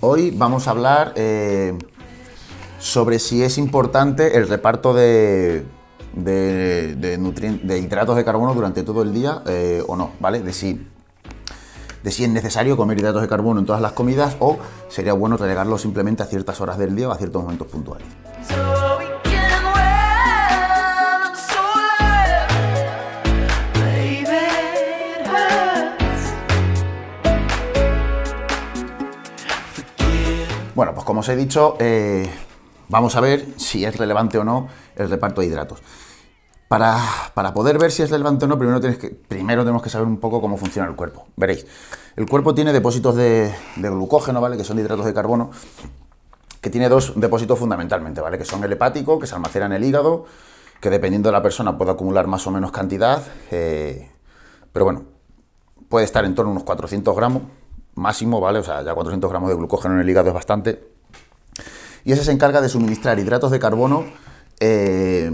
Hoy vamos a hablar eh, sobre si es importante el reparto de, hidratos de carbono durante todo el día eh, o no, ¿vale? De si, de si es necesario comer hidratos de carbono en todas las comidas o sería bueno relegarlo simplemente a ciertas horas del día o a ciertos momentos puntuales. Bueno, pues como os he dicho, eh, vamos a ver si es relevante o no el reparto de hidratos. Para, poder ver si es relevante o no, primero, tenemos que saber un poco cómo funciona el cuerpo. Veréis, el cuerpo tiene depósitos de, glucógeno, ¿vale? Que son hidratos de carbono, que tiene dos depósitos fundamentalmente, ¿vale? Que son el hepático, que se almacena en el hígado, que dependiendo de la persona puede acumular más o menos cantidad, eh, pero bueno, puede estar en torno a unos 400 gramos, máximo, ¿vale? O sea, ya 400 gramos de glucógeno en el hígado es bastante. Y ese se encarga de suministrar hidratos de carbono eh,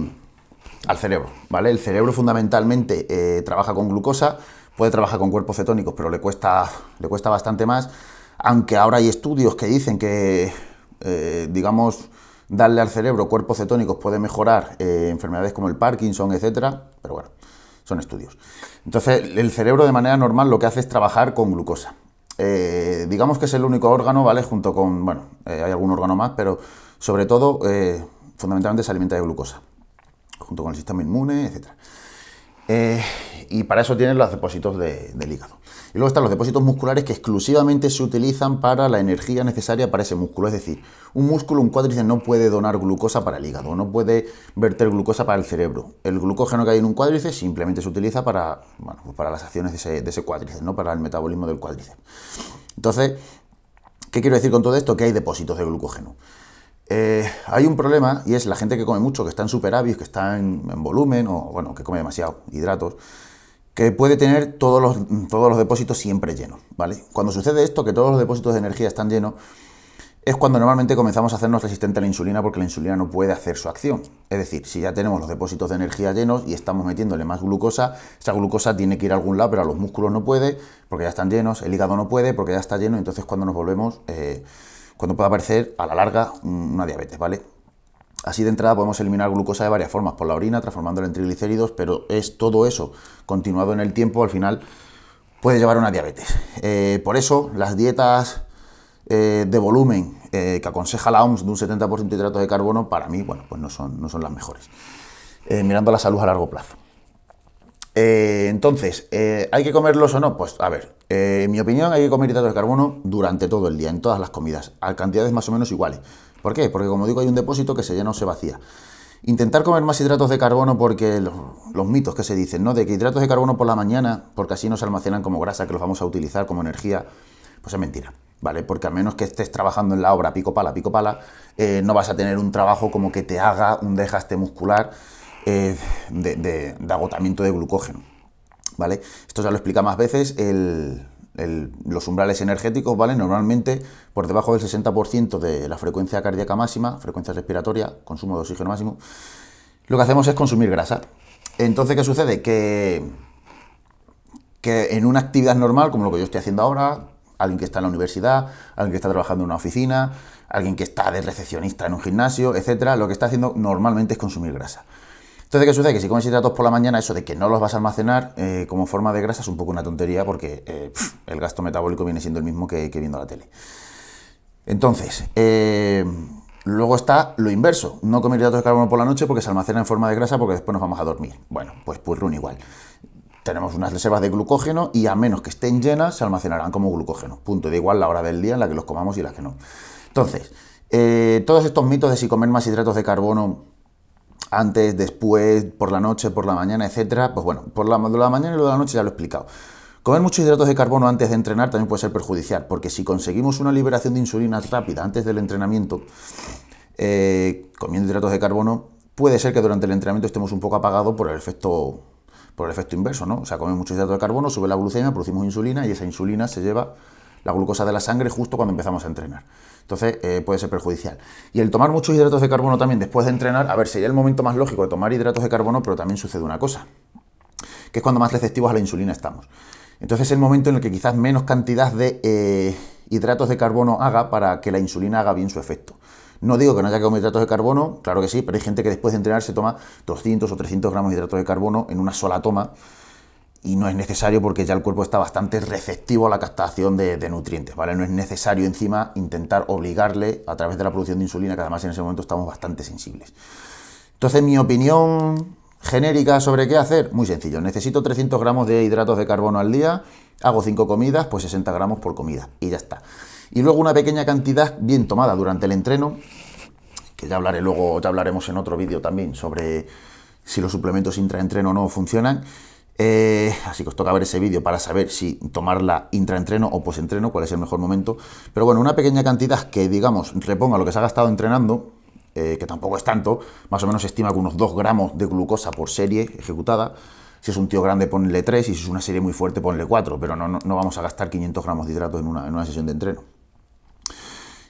al cerebro, ¿vale? El cerebro fundamentalmente eh, trabaja con glucosa, puede trabajar con cuerpos cetónicos, pero le cuesta, le cuesta bastante más, aunque ahora hay estudios que dicen que, eh, digamos, darle al cerebro cuerpos cetónicos puede mejorar enfermedades como el Parkinson, etcétera, pero bueno, son estudios. Entonces, el cerebro de manera normal lo que hace es trabajar con glucosa. Eh, digamos que es el único órgano, ¿vale? Junto con, bueno, eh, hay algún órgano más, pero sobre todo, eh, fundamentalmente se alimenta de glucosa, junto con el sistema inmune, etc. y para eso tienen los depósitos de, del hígado. Y luego están los depósitos musculares que exclusivamente se utilizan para la energía necesaria para ese músculo. Es decir, un músculo, un cuádriceps no puede donar glucosa para el hígado, no puede verter glucosa para el cerebro. El glucógeno que hay en un cuádriceps simplemente se utiliza para, bueno, pues para las acciones de ese, cuádriceps, ¿no? para el metabolismo del cuádriceps. Entonces, ¿qué quiero decir con todo esto? Que hay depósitos de glucógeno. Eh, hay un problema y es la gente que come mucho, que está en superávit, que está en, volumen o bueno, que come demasiado hidratos que puede tener todos los, todos los depósitos siempre llenos, ¿vale? Cuando sucede esto, que todos los depósitos de energía están llenos, es cuando normalmente comenzamos a hacernos resistente a la insulina porque la insulina no puede hacer su acción. Es decir, si ya tenemos los depósitos de energía llenos y estamos metiéndole más glucosa, esa glucosa tiene que ir a algún lado, pero a los músculos no puede porque ya están llenos, el hígado no puede porque ya está lleno, entonces cuando nos volvemos, eh, cuando puede aparecer a la larga una diabetes, ¿vale? Así de entrada podemos eliminar glucosa de varias formas, por la orina, transformándola en triglicéridos, pero es todo eso continuado en el tiempo, al final puede llevar a una diabetes. Eh, por eso las dietas eh, de volumen eh, que aconseja la OMS de un 70% de hidratos de carbono, para mí, bueno, pues no son, no son las mejores, mirando la salud a largo plazo. Eh, entonces, eh, ¿hay que comerlos o no? Pues a ver, eh, en mi opinión hay que comer hidratos de carbono durante todo el día, en todas las comidas, a cantidades más o menos iguales. ¿Por qué? Porque como digo, hay un depósito que se llena o se vacía. Intentar comer más hidratos de carbono porque los, mitos que se dicen, ¿no? De que hidratos de carbono por la mañana, porque así no se almacenan como grasa, que los vamos a utilizar como energía, pues es mentira, ¿vale? Porque a menos que estés trabajando en la obra pico pala, pico pala, no vas a tener un trabajo como que te haga un dejaste muscular de, agotamiento de glucógeno. ¿Vale? Esto ya lo explica más veces los umbrales energéticos, ¿vale? Normalmente por debajo del 60% de la frecuencia cardíaca máxima, frecuencia respiratoria, consumo de oxígeno máximo, lo que hacemos es consumir grasa. Entonces, ¿qué sucede? Que, que en una actividad normal, como lo que yo estoy haciendo ahora, alguien que está en la universidad, alguien que está trabajando en una oficina, alguien que está de recepcionista en un gimnasio, etcétera, lo que está haciendo normalmente es consumir grasa. Entonces, ¿qué sucede? Que si comes hidratos por la mañana, eso de que no los vas a almacenar eh, como forma de grasa es un poco una tontería porque eh, el gasto metabólico viene siendo el mismo que, viendo la tele. Entonces, eh, luego está lo inverso, no comer hidratos de carbono por la noche porque se almacena en forma de grasa porque después nos vamos a dormir. Bueno, pues pues run igual. Tenemos unas reservas de glucógeno y a menos que estén llenas se almacenarán como glucógeno. Punto, da igual la hora del día en la que los comamos y las que no. Entonces, todos estos mitos de si comer más hidratos de carbono antes, después, por la noche, por la mañana, etcétera. Pues bueno, por la, de la mañana y lo de la noche ya lo he explicado. Comer muchos hidratos de carbono antes de entrenar también puede ser perjudicial, porque si conseguimos una liberación de insulina rápida antes del entrenamiento, eh, comiendo hidratos de carbono, puede ser que durante el entrenamiento estemos un poco apagados por el efecto por el efecto inverso, ¿no? O sea, comemos muchos hidratos de carbono, sube la glucemia, producimos insulina y esa insulina se lleva la glucosa de la sangre justo cuando empezamos a entrenar. Entonces eh, puede ser perjudicial. Y el tomar muchos hidratos de carbono también después de entrenar, a ver, sería el momento más lógico de tomar hidratos de carbono, pero también sucede una cosa, que es cuando más receptivos a la insulina estamos. Entonces es el momento en el que quizás menos cantidad de eh, hidratos de carbono haga para que la insulina haga bien su efecto. No digo que no haya que comer hidratos de carbono, claro que sí, pero hay gente que después de entrenar se toma 200 o 300 gramos de hidratos de carbono en una sola toma y no es necesario porque ya el cuerpo está bastante receptivo a la captación de, nutrientes, ¿vale? No es necesario encima intentar obligarle a través de la producción de insulina, que además en ese momento estamos bastante sensibles. Entonces, mi opinión genérica sobre qué hacer, muy sencillo, necesito 300 gramos de hidratos de carbono al día, hago 5 comidas, pues 60 gramos por comida y ya está. Y luego una pequeña cantidad bien tomada durante el entreno, que ya hablaré luego, ya hablaremos en otro vídeo también sobre si los suplementos intraentreno no funcionan eh, así que os toca ver ese vídeo para saber si tomarla intra-entreno o post-entreno, cuál es el mejor momento. Pero bueno, una pequeña cantidad que, digamos, reponga lo que se ha gastado entrenando, eh, que tampoco es tanto, más o menos se estima que unos 2 gramos de glucosa por serie ejecutada. Si es un tío grande, ponle 3, y si es una serie muy fuerte, ponle 4, pero no, vamos a gastar 500 gramos de hidratos en una, en una sesión de entreno.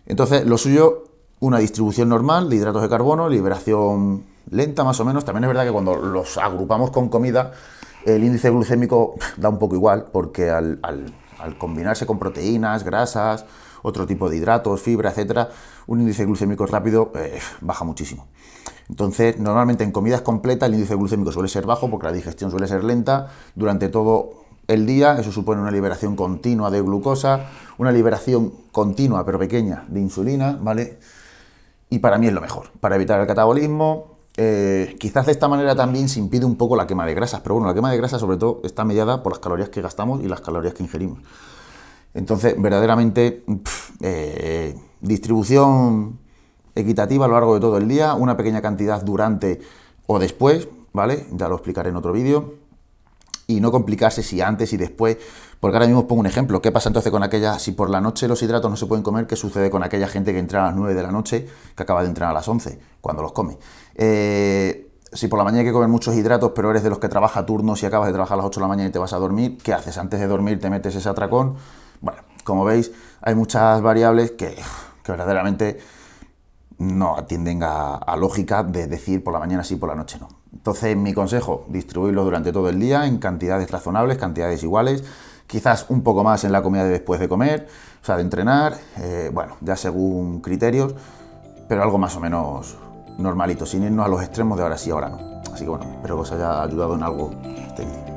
Entonces, lo suyo, una distribución normal de hidratos de carbono, liberación lenta más o menos. También es verdad que cuando los agrupamos con comida, el índice glucémico da un poco igual porque al, combinarse con proteínas, grasas, otro tipo de hidratos, fibra, etcétera, un índice glucémico rápido eh, baja muchísimo. Entonces, normalmente en comidas completas el índice glucémico suele ser bajo porque la digestión suele ser lenta durante todo el día. Eso supone una liberación continua de glucosa, una liberación continua pero pequeña de insulina, ¿vale? Y para mí es lo mejor, para evitar el catabolismo, eh, quizás de esta manera también se impide un poco la quema de grasas, pero bueno, la quema de grasas sobre todo está mediada por las calorías que gastamos y las calorías que ingerimos. Entonces, verdaderamente, eh, distribución equitativa a lo largo de todo el día, una pequeña cantidad durante o después, ¿vale? Ya lo explicaré en otro vídeo y no complicarse si antes y después. Porque ahora mismo pongo un ejemplo. ¿Qué pasa entonces con aquella, si por la noche los hidratos no se pueden comer, qué sucede con aquella gente que entra a las 9 de la noche, que acaba de entrar a las 11, cuando los come? Eh, si por la mañana hay que comer muchos hidratos, pero eres de los que trabaja turnos y acabas de trabajar a las 8 de la mañana y te vas a dormir, ¿qué haces? Antes de dormir te metes ese atracón. Bueno, como veis, hay muchas variables que, que verdaderamente no atienden a, lógica de decir por la mañana sí, por la noche no. Entonces, mi consejo, distribuirlo durante todo el día en cantidades razonables, cantidades iguales, quizás un poco más en la comida de después de comer, o sea, de entrenar, eh, bueno, ya según criterios, pero algo más o menos normalito, sin irnos a los extremos de ahora sí, ahora no. Así que bueno, espero que os haya ayudado en algo técnico.